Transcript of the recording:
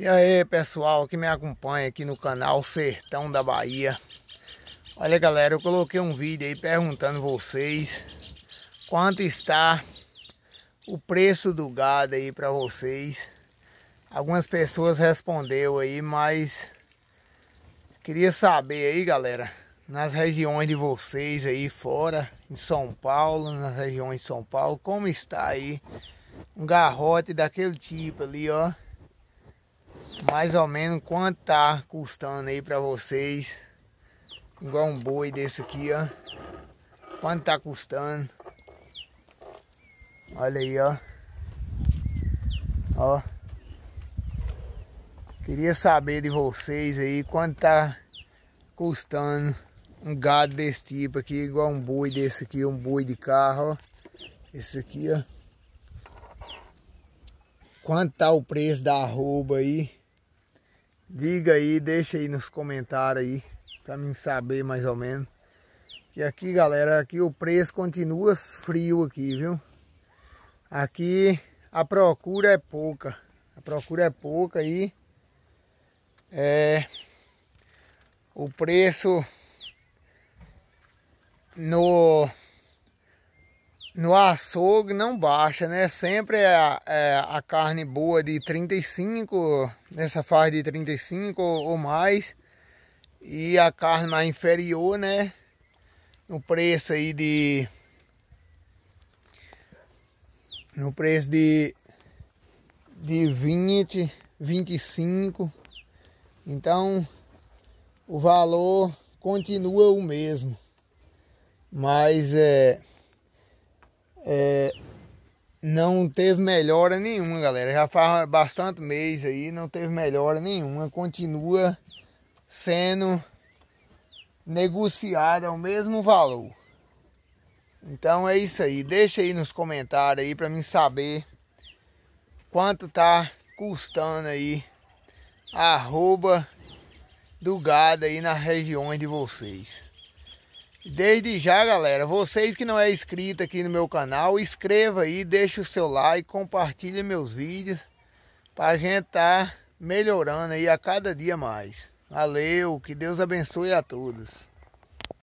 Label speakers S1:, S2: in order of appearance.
S1: E aí pessoal que me acompanha aqui no canal Sertão da Bahia Olha galera, eu coloquei um vídeo aí perguntando vocês Quanto está o preço do gado aí para vocês Algumas pessoas respondeu aí, mas Queria saber aí galera Nas regiões de vocês aí fora Em São Paulo, nas regiões de São Paulo Como está aí um garrote daquele tipo ali ó mais ou menos quanto tá custando aí pra vocês. Igual um boi desse aqui, ó. Quanto tá custando. Olha aí, ó. Ó. Queria saber de vocês aí quanto tá custando um gado desse tipo aqui, igual um boi desse aqui, um boi de carro, ó. Esse aqui, ó. Quanto tá o preço da arroba aí? Diga aí, deixa aí nos comentários aí, para mim saber mais ou menos. E aqui, galera, aqui o preço continua frio aqui, viu? Aqui a procura é pouca. A procura é pouca aí. É, o preço no no açougue não baixa, né? Sempre é a, é a, carne boa de 35, nessa faixa de 35 ou, ou mais. E a carne mais inferior, né? No preço aí de... No preço de, de 20, 25. Então, o valor continua o mesmo. Mas é... É, não teve melhora nenhuma, galera. Já faz bastante mês aí, não teve melhora nenhuma. Continua sendo negociada ao mesmo valor. Então é isso aí. Deixa aí nos comentários aí para mim saber quanto tá custando aí a arroba do gado aí nas regiões de vocês. Desde já, galera, vocês que não é inscrito aqui no meu canal, inscreva aí, deixa o seu like, compartilha meus vídeos para a gente estar tá melhorando aí a cada dia mais. Valeu, que Deus abençoe a todos.